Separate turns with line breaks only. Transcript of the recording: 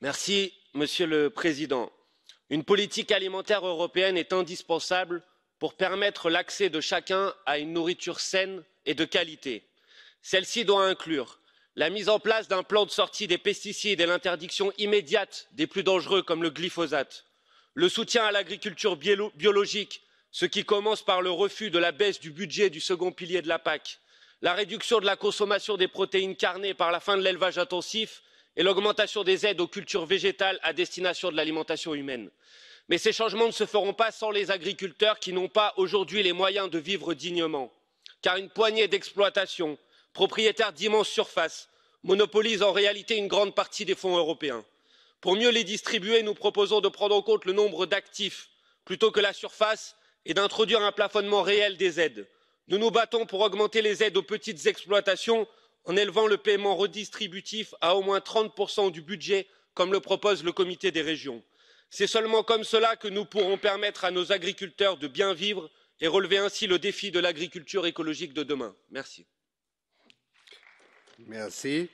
monsieur le président une politique alimentaire européenne est indispensable pour permettre l'accès de chacun à une nourriture saine et de qualité. celle ci doit inclure la mise en place d'un plan de sortie des pesticides et l'interdiction immédiate des plus dangereux comme le glyphosate le soutien à l'agriculture biologique ce qui commence par le refus de la baisse du budget du second pilier de la pac la réduction de la consommation des protéines carnées par la fin de l'élevage intensif et l'augmentation des aides aux cultures végétales à destination de l'alimentation humaine mais ces changements ne se feront pas sans les agriculteurs qui n'ont pas aujourd'hui les moyens de vivre dignement car une poignée d'exploitations propriétaires d'immenses surfaces monopolise en réalité une grande partie des fonds européens. pour mieux les distribuer nous proposons de prendre en compte le nombre d'actifs plutôt que la surface et d'introduire un plafonnement réel des aides. nous nous battons pour augmenter les aides aux petites exploitations en élevant le paiement redistributif à au moins 30% du budget comme le propose le comité des régions. c'est seulement comme cela que nous pourrons permettre à nos agriculteurs de bien vivre et relever ainsi le défi de l'agriculture écologique de demain. Merci.